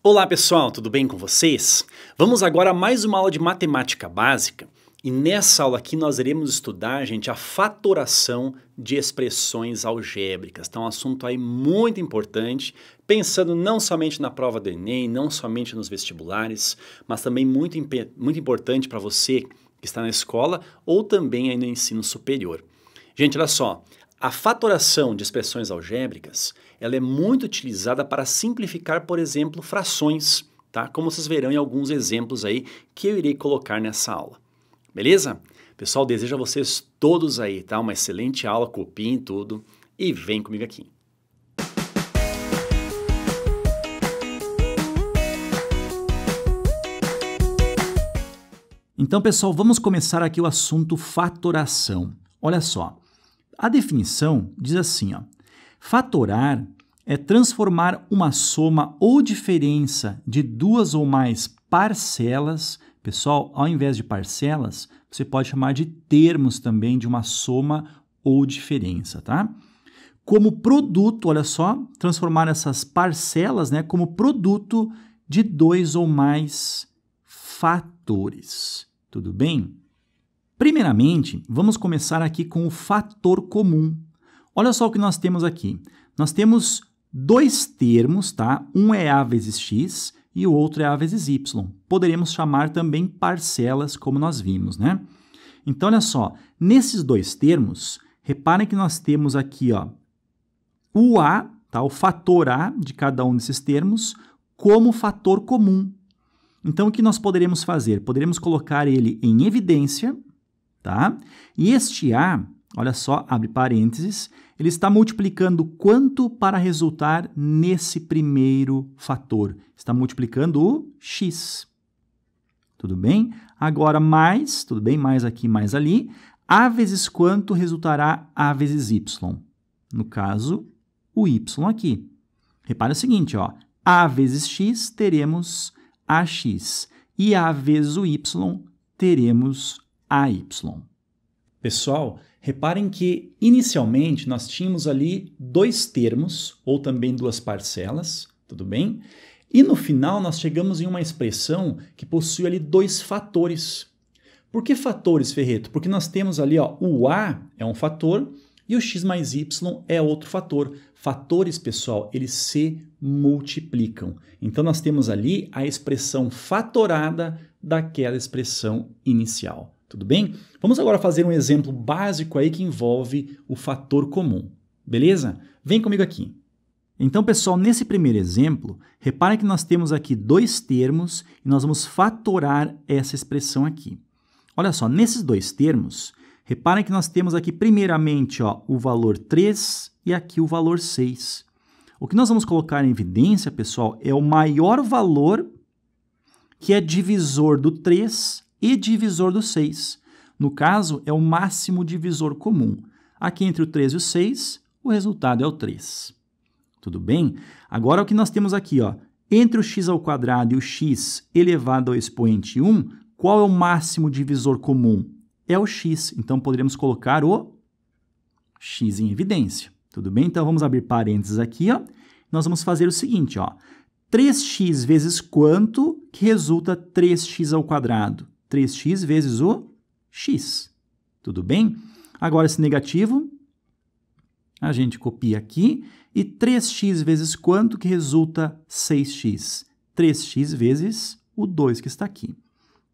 Olá pessoal, tudo bem com vocês? Vamos agora a mais uma aula de matemática básica e nessa aula aqui nós iremos estudar, gente, a fatoração de expressões algébricas. Então, é um assunto aí muito importante, pensando não somente na prova do Enem, não somente nos vestibulares, mas também muito, muito importante para você que está na escola ou também aí no ensino superior. Gente, olha só, a fatoração de expressões algébricas ela é muito utilizada para simplificar, por exemplo, frações, tá? como vocês verão em alguns exemplos aí que eu irei colocar nessa aula. Beleza? Pessoal, desejo a vocês todos aí tá? uma excelente aula, copiem tudo e vem comigo aqui. Então, pessoal, vamos começar aqui o assunto fatoração. Olha só, a definição diz assim: ó, fatorar é transformar uma soma ou diferença de duas ou mais parcelas. Pessoal, ao invés de parcelas, você pode chamar de termos também de uma soma ou diferença, tá? Como produto, olha só, transformar essas parcelas, né, como produto de dois ou mais fatores. Tudo bem? Primeiramente, vamos começar aqui com o fator comum. Olha só o que nós temos aqui. Nós temos dois termos, tá? Um é A vezes X e o outro é A vezes Y. Poderíamos chamar também parcelas, como nós vimos, né? Então, olha só, nesses dois termos, reparem que nós temos aqui, ó, o A, tá? o fator A de cada um desses termos, como fator comum. Então, o que nós poderemos fazer? Poderemos colocar ele em evidência Tá? E este A, olha só, abre parênteses, ele está multiplicando quanto para resultar nesse primeiro fator? Está multiplicando o x. Tudo bem? Agora mais, tudo bem? Mais aqui, mais ali. A vezes quanto resultará A vezes y? No caso, o y aqui. Repare o seguinte, ó, A vezes x teremos AX e A vezes o y teremos AY. Pessoal, reparem que inicialmente nós tínhamos ali dois termos, ou também duas parcelas, tudo bem? E no final nós chegamos em uma expressão que possui ali dois fatores. Por que fatores, Ferreto? Porque nós temos ali ó, o A é um fator e o x mais y é outro fator. Fatores, pessoal, eles se multiplicam. Então nós temos ali a expressão fatorada daquela expressão inicial. Tudo bem? Vamos agora fazer um exemplo básico aí que envolve o fator comum. Beleza? Vem comigo aqui. Então, pessoal, nesse primeiro exemplo, repare que nós temos aqui dois termos e nós vamos fatorar essa expressão aqui. Olha só, nesses dois termos, repare que nós temos aqui primeiramente ó, o valor 3 e aqui o valor 6. O que nós vamos colocar em evidência, pessoal, é o maior valor que é divisor do 3 e divisor do 6. No caso, é o máximo divisor comum. Aqui entre o 3 e o 6, o resultado é o 3. Tudo bem? Agora o que nós temos aqui, ó, entre o x ao quadrado e o x elevado ao expoente 1, qual é o máximo divisor comum? É o x, então poderíamos colocar o x em evidência. Tudo bem? Então vamos abrir parênteses aqui, ó. Nós vamos fazer o seguinte, ó. 3x vezes quanto que resulta 3x ao quadrado? 3x vezes o x. Tudo bem? Agora, esse negativo, a gente copia aqui. E 3x vezes quanto que resulta 6x? 3x vezes o 2 que está aqui.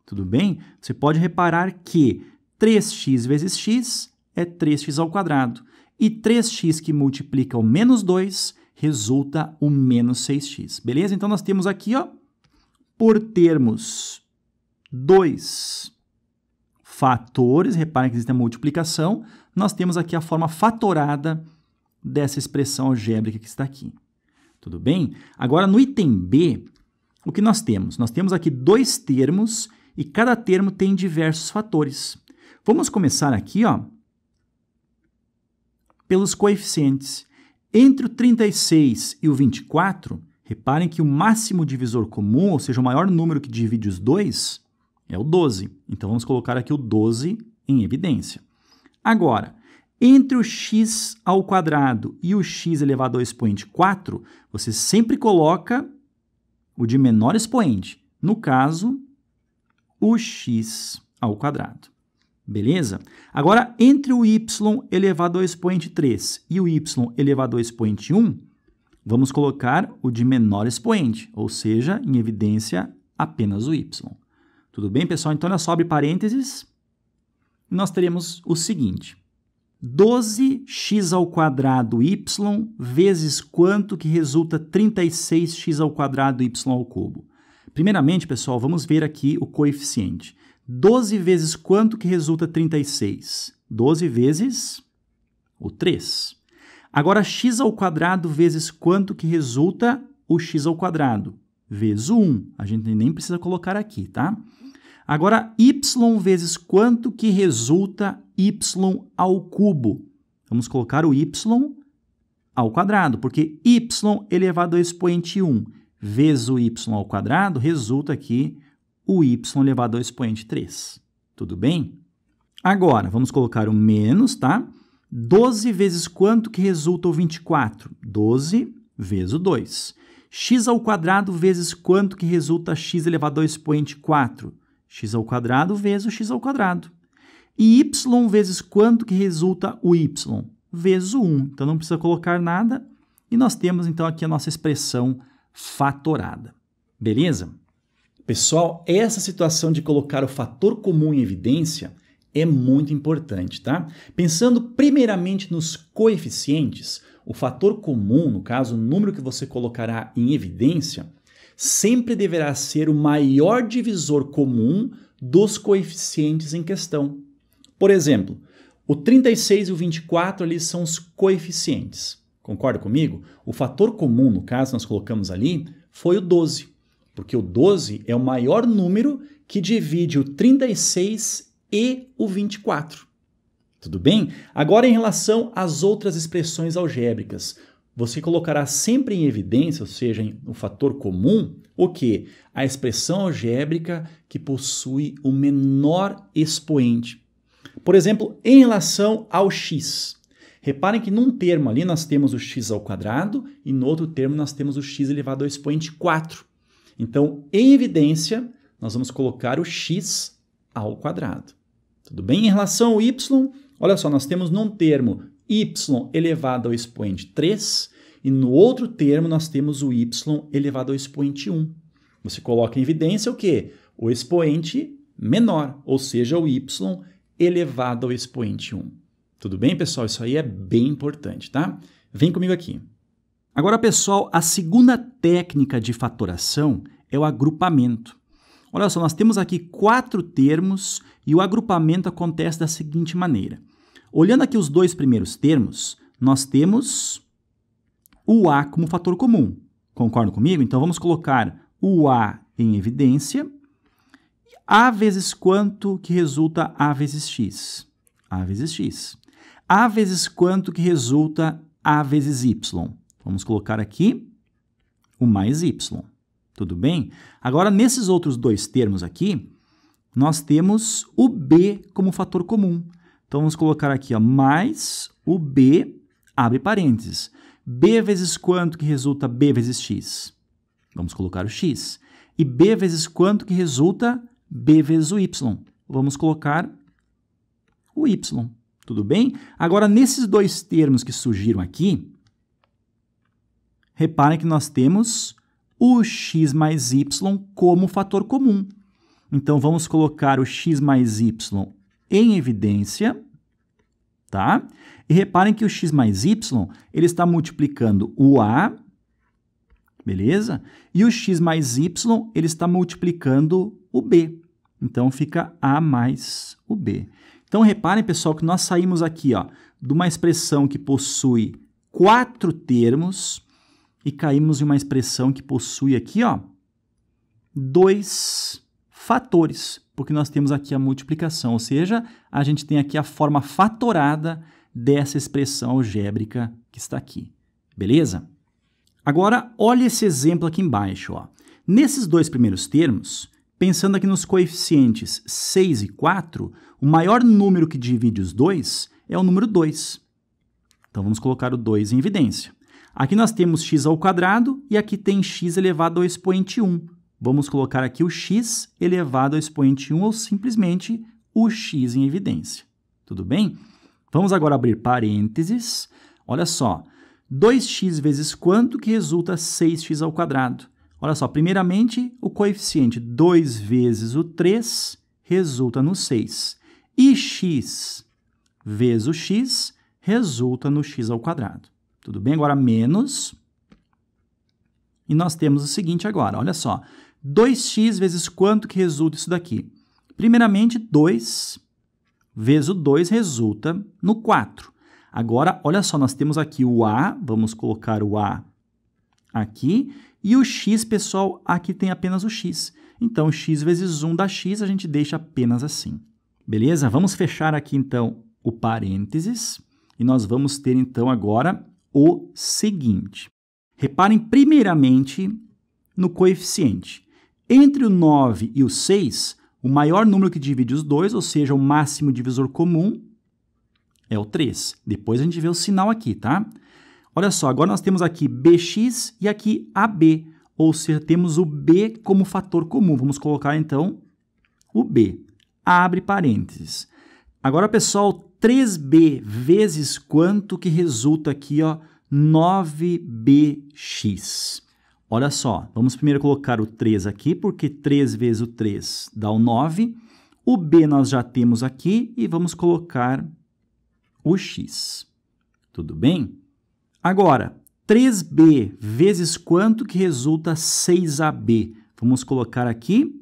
Tudo bem? Você pode reparar que 3x vezes x é 3x ao quadrado. E 3x que multiplica o menos 2 resulta o menos 6x. Beleza? Então, nós temos aqui, ó, por termos dois Fatores, reparem que existe a multiplicação, nós temos aqui a forma fatorada dessa expressão algébrica que está aqui. Tudo bem? Agora, no item B, o que nós temos? Nós temos aqui dois termos e cada termo tem diversos fatores. Vamos começar aqui ó, pelos coeficientes. Entre o 36 e o 24, reparem que o máximo divisor comum, ou seja, o maior número que divide os dois, é o 12. Então vamos colocar aqui o 12 em evidência. Agora, entre o x ao quadrado e o x elevado ao expoente 4, você sempre coloca o de menor expoente. No caso, o x ao quadrado. Beleza? Agora, entre o y elevado ao expoente 3 e o y elevado ao expoente 1, vamos colocar o de menor expoente, ou seja, em evidência, apenas o y. Tudo bem, pessoal? Então, olha só, abre parênteses. Nós teremos o seguinte. 12x ao quadrado y vezes quanto que resulta 36x ao quadrado y ao cubo. Primeiramente, pessoal, vamos ver aqui o coeficiente. 12 vezes quanto que resulta 36? 12 vezes o 3. Agora, x ao quadrado vezes quanto que resulta o x ao quadrado? vezes o 1. A gente nem precisa colocar aqui, tá? Agora, y vezes quanto que resulta y ao cubo? Vamos colocar o y ao quadrado, porque y elevado ao expoente 1 vezes o y ao quadrado resulta aqui o y elevado ao expoente 3. Tudo bem? Agora, vamos colocar o menos, tá? 12 vezes quanto que resulta o 24? 12 vezes o 2 x ao quadrado vezes quanto que resulta x elevado ao expoente 4? x ao quadrado vezes o x ao quadrado. E y vezes quanto que resulta o y? Vezes o 1. Então, não precisa colocar nada. E nós temos, então, aqui a nossa expressão fatorada. Beleza? Pessoal, essa situação de colocar o fator comum em evidência é muito importante, tá? Pensando primeiramente nos coeficientes, o fator comum, no caso, o número que você colocará em evidência, sempre deverá ser o maior divisor comum dos coeficientes em questão. Por exemplo, o 36 e o 24 ali são os coeficientes. Concorda comigo? O fator comum, no caso, nós colocamos ali, foi o 12, porque o 12 é o maior número que divide o 36 e o 24. Tudo bem? Agora, em relação às outras expressões algébricas, você colocará sempre em evidência, ou seja, no um fator comum, o que? A expressão algébrica que possui o menor expoente. Por exemplo, em relação ao x. Reparem que num termo ali nós temos o x ao quadrado e no outro termo nós temos o x elevado ao expoente 4. Então, em evidência, nós vamos colocar o x ao quadrado. Tudo bem? Em relação ao y, Olha só, nós temos num termo y elevado ao expoente 3 e no outro termo nós temos o y elevado ao expoente 1. Você coloca em evidência o quê? O expoente menor, ou seja, o y elevado ao expoente 1. Tudo bem, pessoal? Isso aí é bem importante, tá? Vem comigo aqui. Agora, pessoal, a segunda técnica de fatoração é o agrupamento. Olha só, nós temos aqui quatro termos e o agrupamento acontece da seguinte maneira. Olhando aqui os dois primeiros termos, nós temos o A como fator comum. Concordam comigo? Então, vamos colocar o A em evidência. A vezes quanto que resulta A vezes X? A vezes X. A vezes quanto que resulta A vezes Y? Vamos colocar aqui o mais Y. Tudo bem? Agora, nesses outros dois termos aqui, nós temos o B como fator comum. Então, vamos colocar aqui ó, mais o B, abre parênteses. B vezes quanto que resulta B vezes X? Vamos colocar o X. E B vezes quanto que resulta B vezes o Y? Vamos colocar o Y. Tudo bem? Agora, nesses dois termos que surgiram aqui, reparem que nós temos o x mais y como fator comum. Então, vamos colocar o x mais y em evidência, tá? E reparem que o x mais y ele está multiplicando o a, beleza? E o x mais y ele está multiplicando o b. Então, fica a mais o b. Então, reparem, pessoal, que nós saímos aqui ó, de uma expressão que possui quatro termos, e caímos em uma expressão que possui aqui, ó, dois fatores, porque nós temos aqui a multiplicação, ou seja, a gente tem aqui a forma fatorada dessa expressão algébrica que está aqui. Beleza? Agora, olha esse exemplo aqui embaixo. Ó. Nesses dois primeiros termos, pensando aqui nos coeficientes 6 e 4, o maior número que divide os dois é o número 2. Então, vamos colocar o 2 em evidência. Aqui nós temos x ao quadrado e aqui tem x elevado ao expoente 1. Vamos colocar aqui o x elevado ao expoente 1 ou simplesmente o x em evidência. Tudo bem? Vamos agora abrir parênteses. Olha só, 2x vezes quanto que resulta 6x ao quadrado? Olha só, primeiramente, o coeficiente 2 vezes o 3 resulta no 6. E x vezes o x resulta no x ao quadrado. Tudo bem? Agora, menos. E nós temos o seguinte agora, olha só. 2x vezes quanto que resulta isso daqui? Primeiramente, 2 vezes o 2 resulta no 4. Agora, olha só, nós temos aqui o A, vamos colocar o A aqui, e o X, pessoal, aqui tem apenas o X. Então, X vezes 1 dá X, a gente deixa apenas assim. Beleza? Vamos fechar aqui, então, o parênteses, e nós vamos ter, então, agora o seguinte. Reparem primeiramente no coeficiente. Entre o 9 e o 6, o maior número que divide os dois, ou seja, o máximo divisor comum, é o 3. Depois a gente vê o sinal aqui, tá? Olha só, agora nós temos aqui bx e aqui ab, ou seja, temos o b como fator comum. Vamos colocar, então, o b. Abre parênteses. Agora, pessoal, 3b vezes quanto que resulta aqui, ó, 9bx. Olha só, vamos primeiro colocar o 3 aqui, porque 3 vezes o 3 dá o 9. O b nós já temos aqui e vamos colocar o x. Tudo bem? Agora, 3b vezes quanto que resulta 6ab? Vamos colocar aqui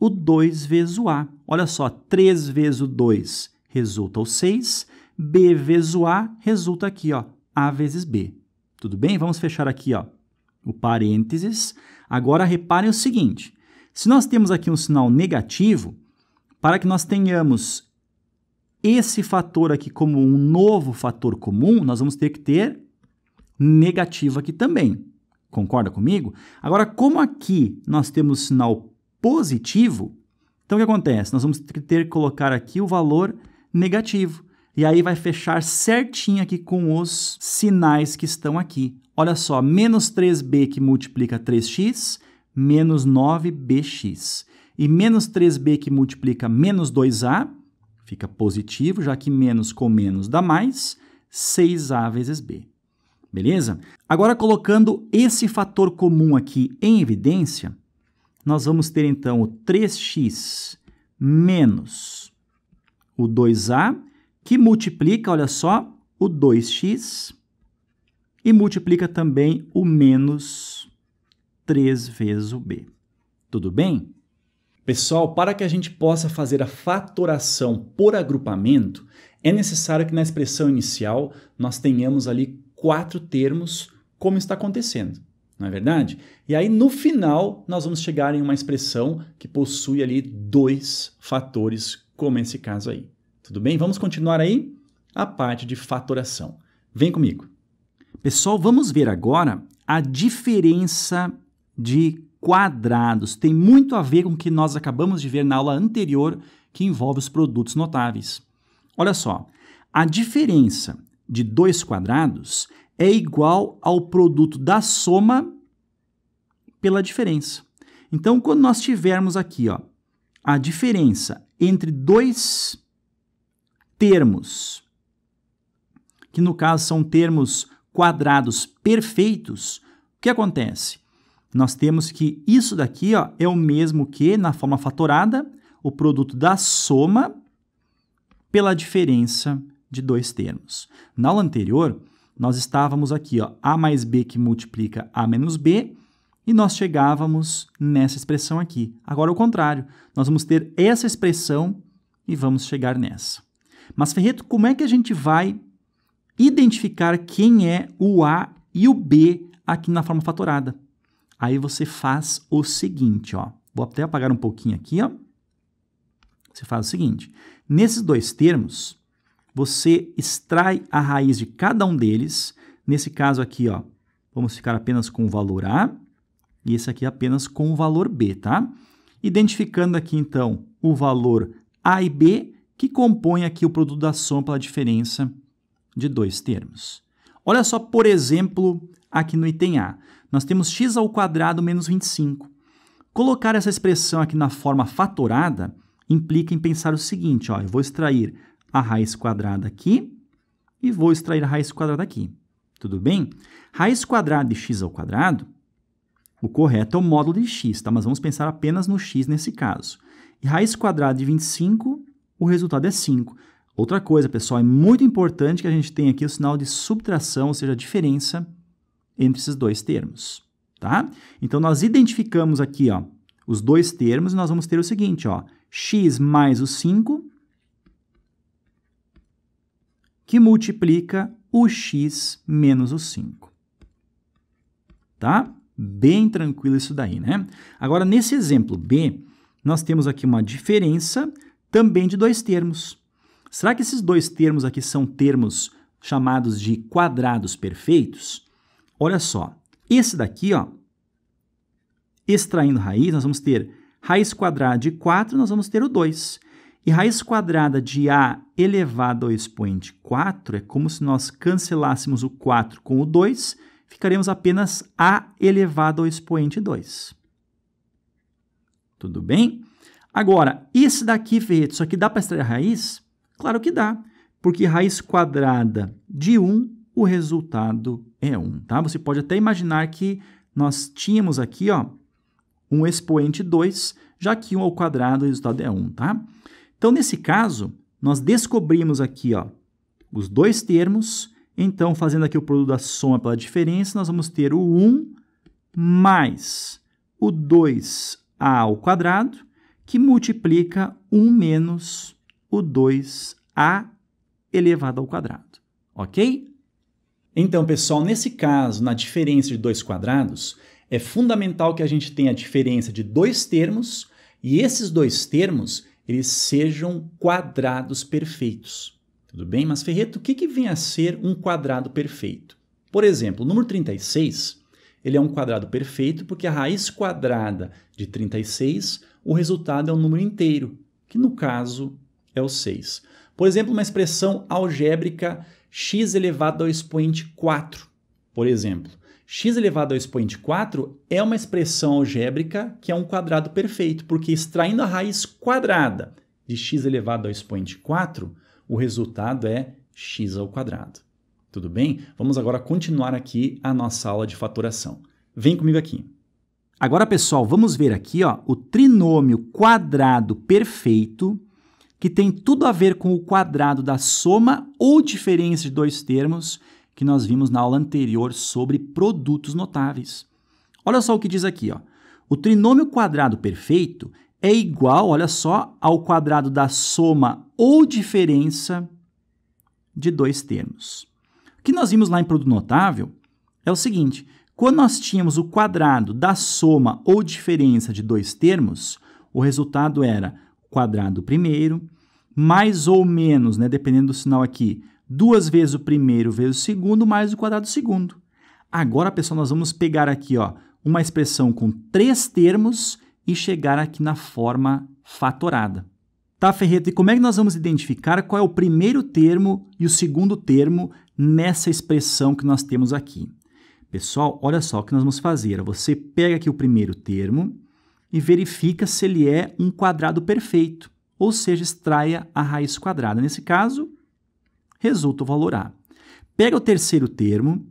o 2 vezes o a. Olha só, 3 vezes o 2 resulta o 6. B vezes o A resulta aqui, ó, A vezes B. Tudo bem? Vamos fechar aqui ó, o parênteses. Agora, reparem o seguinte. Se nós temos aqui um sinal negativo, para que nós tenhamos esse fator aqui como um novo fator comum, nós vamos ter que ter negativo aqui também. Concorda comigo? Agora, como aqui nós temos sinal positivo, então o que acontece? Nós vamos ter que colocar aqui o valor negativo negativo. E aí vai fechar certinho aqui com os sinais que estão aqui. Olha só, menos 3b que multiplica 3x, menos 9bx. E menos 3b que multiplica menos 2a, fica positivo, já que menos com menos dá mais, 6a vezes b. Beleza? Agora, colocando esse fator comum aqui em evidência, nós vamos ter então o 3x menos o 2a, que multiplica, olha só, o 2x e multiplica também o menos 3 vezes o b. Tudo bem? Pessoal, para que a gente possa fazer a fatoração por agrupamento, é necessário que na expressão inicial nós tenhamos ali quatro termos, como está acontecendo, não é verdade? E aí no final nós vamos chegar em uma expressão que possui ali dois fatores como esse caso aí. Tudo bem? Vamos continuar aí a parte de fatoração. Vem comigo. Pessoal, vamos ver agora a diferença de quadrados. Tem muito a ver com o que nós acabamos de ver na aula anterior, que envolve os produtos notáveis. Olha só, a diferença de dois quadrados é igual ao produto da soma pela diferença. Então, quando nós tivermos aqui ó, a diferença entre dois termos, que no caso são termos quadrados perfeitos, o que acontece? Nós temos que isso daqui ó, é o mesmo que, na forma fatorada, o produto da soma pela diferença de dois termos. Na aula anterior, nós estávamos aqui, ó, a mais b que multiplica a menos b, e nós chegávamos nessa expressão aqui. Agora, o contrário, nós vamos ter essa expressão e vamos chegar nessa. Mas, Ferreto, como é que a gente vai identificar quem é o A e o B aqui na forma fatorada? Aí você faz o seguinte, ó. Vou até apagar um pouquinho aqui, ó. Você faz o seguinte: nesses dois termos, você extrai a raiz de cada um deles. Nesse caso aqui, ó, vamos ficar apenas com o valor A e esse aqui é apenas com o valor B, tá? Identificando aqui, então, o valor A e B, que compõem aqui o produto da soma pela diferença de dois termos. Olha só, por exemplo, aqui no item A. Nós temos x ao quadrado menos 25. Colocar essa expressão aqui na forma fatorada implica em pensar o seguinte, ó, eu vou extrair a raiz quadrada aqui e vou extrair a raiz quadrada aqui. Tudo bem? Raiz quadrada de x ao quadrado o correto é o módulo de x, tá? mas vamos pensar apenas no x nesse caso. E raiz quadrada de 25, o resultado é 5. Outra coisa, pessoal, é muito importante que a gente tenha aqui o sinal de subtração, ou seja, a diferença entre esses dois termos. Tá? Então, nós identificamos aqui ó, os dois termos e nós vamos ter o seguinte, ó, x mais o 5, que multiplica o x menos o 5. Tá? Bem tranquilo isso daí, né? Agora, nesse exemplo B, nós temos aqui uma diferença também de dois termos. Será que esses dois termos aqui são termos chamados de quadrados perfeitos? Olha só, esse daqui, ó, extraindo raiz, nós vamos ter raiz quadrada de 4, nós vamos ter o 2. E raiz quadrada de a elevado ao expoente 4 é como se nós cancelássemos o 4 com o 2 ficaremos apenas a elevado ao expoente 2. Tudo bem? Agora, isso daqui, Ferreto, isso aqui dá para extrair raiz? Claro que dá, porque raiz quadrada de 1, o resultado é 1, tá? Você pode até imaginar que nós tínhamos aqui, ó, um expoente 2, já que 1 ao quadrado, o resultado é 1, tá? Então, nesse caso, nós descobrimos aqui, ó, os dois termos então, fazendo aqui o produto da soma pela diferença, nós vamos ter o 1 mais o 2a ao quadrado, que multiplica 1 menos o 2a elevado ao quadrado, ok? Então, pessoal, nesse caso, na diferença de dois quadrados, é fundamental que a gente tenha a diferença de dois termos e esses dois termos eles sejam quadrados perfeitos. Tudo bem? Mas Ferreto, o que, que vem a ser um quadrado perfeito? Por exemplo, o número 36 ele é um quadrado perfeito porque a raiz quadrada de 36, o resultado é um número inteiro, que no caso é o 6. Por exemplo, uma expressão algébrica x elevado ao expoente 4, por exemplo. x elevado ao expoente 4 é uma expressão algébrica que é um quadrado perfeito, porque extraindo a raiz quadrada de x elevado ao expoente 4, o resultado é x ao quadrado. Tudo bem? Vamos agora continuar aqui a nossa aula de fatoração. Vem comigo aqui. Agora, pessoal, vamos ver aqui ó, o trinômio quadrado perfeito, que tem tudo a ver com o quadrado da soma ou diferença de dois termos que nós vimos na aula anterior sobre produtos notáveis. Olha só o que diz aqui. Ó. O trinômio quadrado perfeito é igual, olha só, ao quadrado da soma ou diferença de dois termos. O que nós vimos lá em produto notável é o seguinte: quando nós tínhamos o quadrado da soma ou diferença de dois termos, o resultado era quadrado primeiro, mais ou menos, né, dependendo do sinal aqui, duas vezes o primeiro vezes o segundo, mais o quadrado segundo. Agora, pessoal, nós vamos pegar aqui ó, uma expressão com três termos e chegar aqui na forma fatorada. Tá, Ferreta? E como é que nós vamos identificar qual é o primeiro termo e o segundo termo nessa expressão que nós temos aqui? Pessoal, olha só o que nós vamos fazer. Você pega aqui o primeiro termo e verifica se ele é um quadrado perfeito, ou seja, extraia a raiz quadrada. Nesse caso, resulta o valor A. Pega o terceiro termo,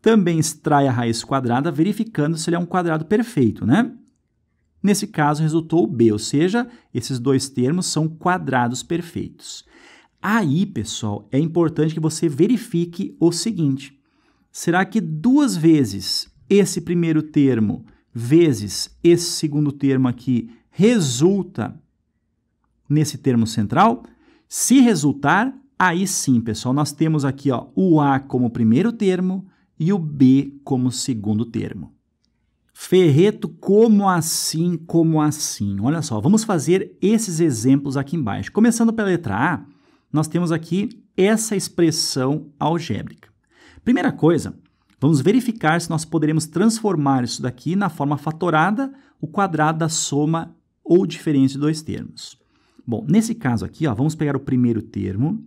também extrai a raiz quadrada, verificando se ele é um quadrado perfeito, né? Nesse caso, resultou o B, ou seja, esses dois termos são quadrados perfeitos. Aí, pessoal, é importante que você verifique o seguinte: será que duas vezes esse primeiro termo vezes esse segundo termo aqui resulta nesse termo central? Se resultar, aí sim, pessoal, nós temos aqui ó, o A como primeiro termo e o B como segundo termo. Ferreto, como assim, como assim? Olha só, vamos fazer esses exemplos aqui embaixo. Começando pela letra A, nós temos aqui essa expressão algébrica. Primeira coisa, vamos verificar se nós poderemos transformar isso daqui na forma fatorada, o quadrado da soma ou diferença de dois termos. Bom, nesse caso aqui, ó, vamos pegar o primeiro termo,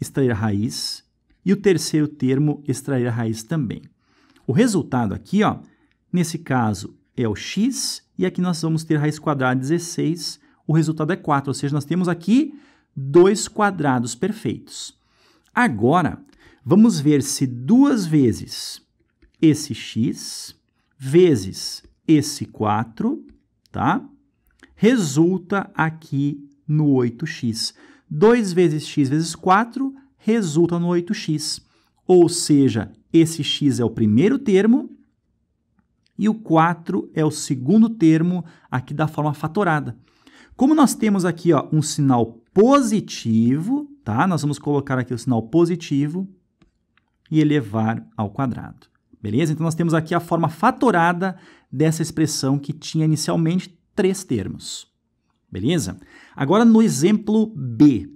extrair a raiz, e o terceiro termo, extrair a raiz também. O resultado aqui, ó, Nesse caso, é o x, e aqui nós vamos ter raiz quadrada de 16, o resultado é 4, ou seja, nós temos aqui dois quadrados perfeitos. Agora, vamos ver se duas vezes esse x vezes esse 4, tá? Resulta aqui no 8x. 2 vezes x vezes 4 resulta no 8x. Ou seja, esse x é o primeiro termo e o 4 é o segundo termo aqui da forma fatorada. Como nós temos aqui ó, um sinal positivo, tá? nós vamos colocar aqui o sinal positivo e elevar ao quadrado. Beleza? Então, nós temos aqui a forma fatorada dessa expressão que tinha inicialmente três termos. Beleza? Agora, no exemplo B,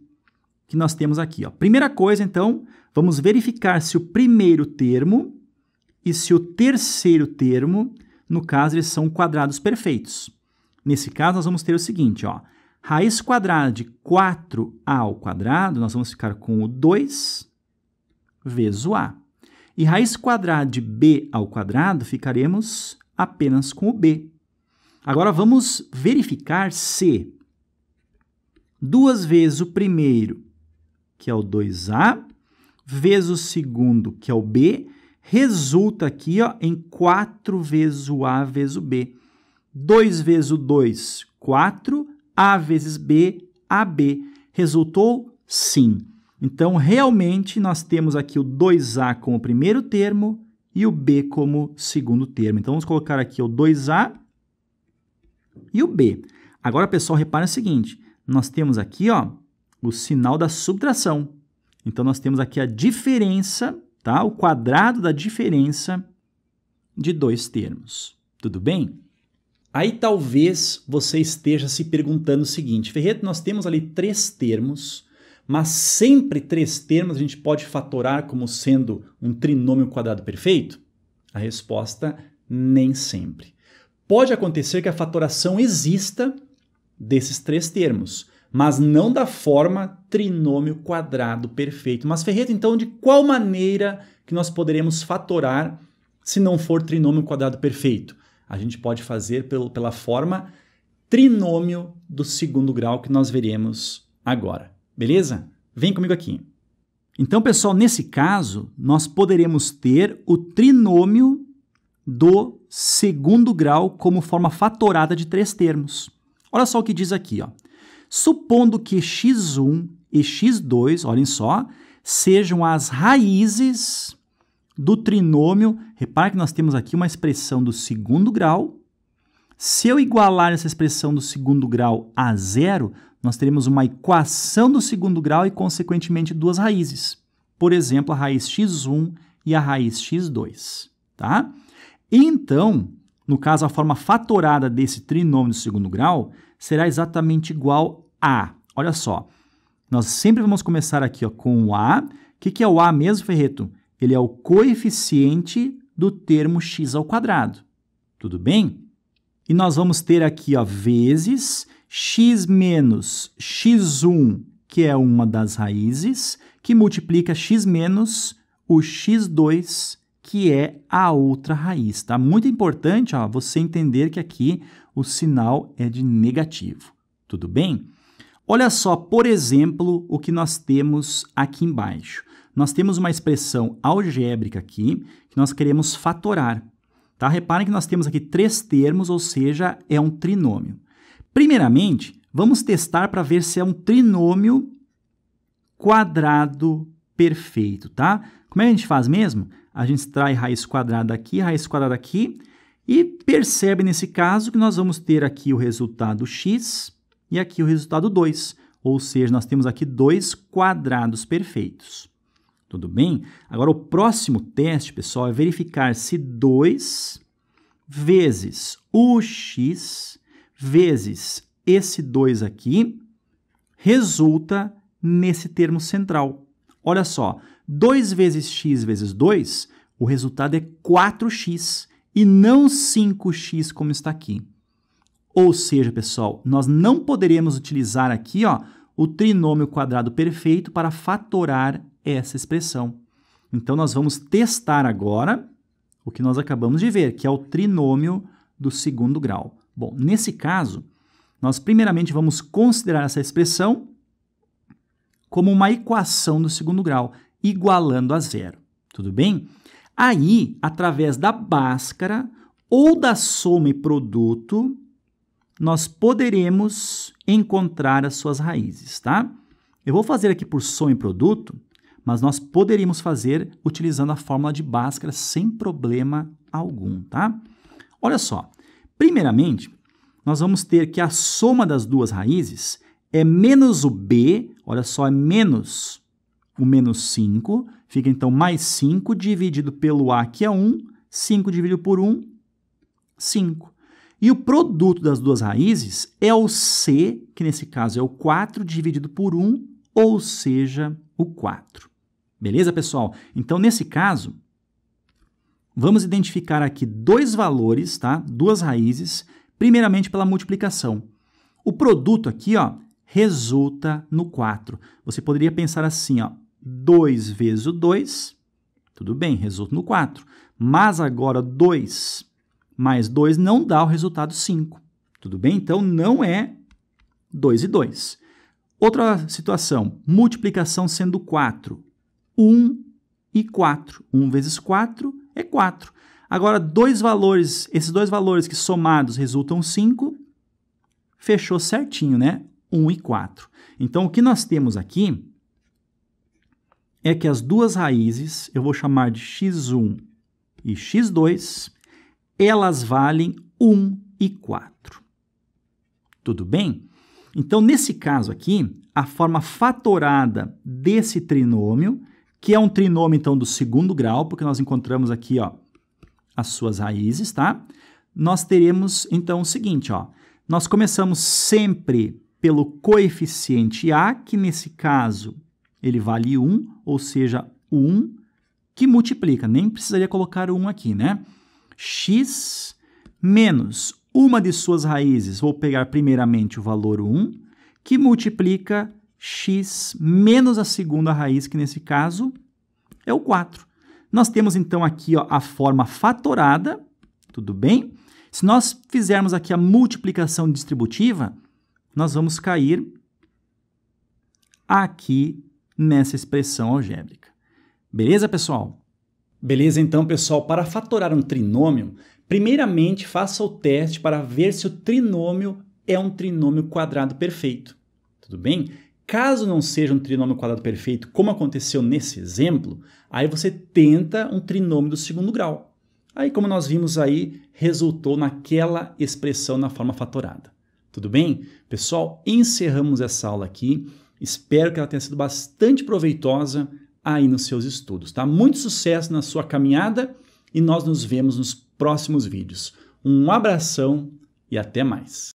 que nós temos aqui. Ó. Primeira coisa, então, vamos verificar se o primeiro termo e se o terceiro termo, no caso, eles são quadrados perfeitos. Nesse caso, nós vamos ter o seguinte, ó, raiz quadrada de 4a ao quadrado, nós vamos ficar com o 2 vezes o a. E raiz quadrada de b ao quadrado, ficaremos apenas com o b. Agora, vamos verificar se duas vezes o primeiro, que é o 2a, vezes o segundo, que é o b, resulta aqui ó, em 4 vezes o A vezes o B. 2 vezes o 2, 4. A vezes B, AB. Resultou sim. Então, realmente, nós temos aqui o 2A como primeiro termo e o B como segundo termo. Então, vamos colocar aqui o 2A e o B. Agora, pessoal, reparem o seguinte. Nós temos aqui ó, o sinal da subtração. Então, nós temos aqui a diferença tá? o quadrado da diferença de dois termos. Tudo bem? Aí talvez você esteja se perguntando o seguinte: Ferreto, nós temos ali três termos, mas sempre três termos a gente pode fatorar como sendo um trinômio quadrado perfeito? A resposta nem sempre. Pode acontecer que a fatoração exista desses três termos, mas não da forma trinômio quadrado perfeito. Mas Ferreto, então, de qual maneira que nós poderemos fatorar se não for trinômio quadrado perfeito? A gente pode fazer pelo, pela forma trinômio do segundo grau que nós veremos agora. Beleza? Vem comigo aqui. Então, pessoal, nesse caso, nós poderemos ter o trinômio do segundo grau como forma fatorada de três termos. Olha só o que diz aqui, ó supondo que x1 e x2, olhem só, sejam as raízes do trinômio. Repare que nós temos aqui uma expressão do segundo grau. Se eu igualar essa expressão do segundo grau a zero, nós teremos uma equação do segundo grau e, consequentemente, duas raízes. Por exemplo, a raiz x1 e a raiz x2. Tá? Então, no caso, a forma fatorada desse trinômio do segundo grau será exatamente igual a. Olha só, nós sempre vamos começar aqui ó, com o A. O que, que é o A mesmo, Ferreto? Ele é o coeficiente do termo x ao quadrado. Tudo bem? E nós vamos ter aqui ó, vezes x menos x1, que é uma das raízes, que multiplica x menos o x2, que é a outra raiz. Tá? Muito importante ó, você entender que aqui o sinal é de negativo. Tudo bem? Olha só, por exemplo, o que nós temos aqui embaixo. Nós temos uma expressão algébrica aqui que nós queremos fatorar. Tá? Reparem que nós temos aqui três termos, ou seja, é um trinômio. Primeiramente, vamos testar para ver se é um trinômio quadrado perfeito, tá? Como é que a gente faz mesmo? A gente trai raiz quadrada aqui, raiz quadrada aqui, e percebe nesse caso que nós vamos ter aqui o resultado x e aqui o resultado 2, ou seja, nós temos aqui dois quadrados perfeitos. Tudo bem? Agora, o próximo teste, pessoal, é verificar se 2 vezes o x vezes esse 2 aqui resulta nesse termo central. Olha só, 2 vezes x vezes 2, o resultado é 4x e não 5x como está aqui. Ou seja, pessoal, nós não poderemos utilizar aqui ó, o trinômio quadrado perfeito para fatorar essa expressão. Então, nós vamos testar agora o que nós acabamos de ver, que é o trinômio do segundo grau. Bom, nesse caso, nós primeiramente vamos considerar essa expressão como uma equação do segundo grau, igualando a zero, tudo bem? Aí, através da báscara ou da soma e produto, nós poderemos encontrar as suas raízes, tá? Eu vou fazer aqui por som e produto, mas nós poderíamos fazer utilizando a fórmula de Bhaskara sem problema algum, tá? Olha só, primeiramente, nós vamos ter que a soma das duas raízes é menos o b, olha só, é menos o menos 5, fica então mais 5 dividido pelo a, que é 1, 5 dividido por 1, 5. E o produto das duas raízes é o C, que nesse caso é o 4 dividido por 1, ou seja, o 4. Beleza, pessoal? Então, nesse caso, vamos identificar aqui dois valores, tá? duas raízes, primeiramente pela multiplicação. O produto aqui ó, resulta no 4. Você poderia pensar assim, ó, 2 vezes o 2, tudo bem, resulta no 4. Mas agora 2 mais 2 não dá o resultado 5. Tudo bem? Então, não é 2 e 2. Outra situação, multiplicação sendo 4. 1 e 4. 1 vezes 4 é 4. Agora, dois valores, esses dois valores que somados resultam 5, fechou certinho, né? 1 e 4. Então, o que nós temos aqui é que as duas raízes, eu vou chamar de x1 e x2, elas valem 1 e 4. Tudo bem? Então, nesse caso aqui, a forma fatorada desse trinômio, que é um trinômio então do segundo grau, porque nós encontramos aqui, ó, as suas raízes, tá? Nós teremos então o seguinte, ó. Nós começamos sempre pelo coeficiente A, que nesse caso ele vale 1, ou seja, 1 que multiplica. Nem precisaria colocar 1 aqui, né? x menos uma de suas raízes, vou pegar primeiramente o valor 1, que multiplica x menos a segunda raiz, que nesse caso é o 4. Nós temos então aqui ó, a forma fatorada, tudo bem? Se nós fizermos aqui a multiplicação distributiva, nós vamos cair aqui nessa expressão algébrica. Beleza, pessoal? Beleza, então, pessoal, para fatorar um trinômio, primeiramente faça o teste para ver se o trinômio é um trinômio quadrado perfeito. Tudo bem? Caso não seja um trinômio quadrado perfeito, como aconteceu nesse exemplo, aí você tenta um trinômio do segundo grau. Aí, como nós vimos aí, resultou naquela expressão na forma fatorada. Tudo bem? Pessoal, encerramos essa aula aqui. Espero que ela tenha sido bastante proveitosa aí nos seus estudos, tá? Muito sucesso na sua caminhada e nós nos vemos nos próximos vídeos. Um abração e até mais.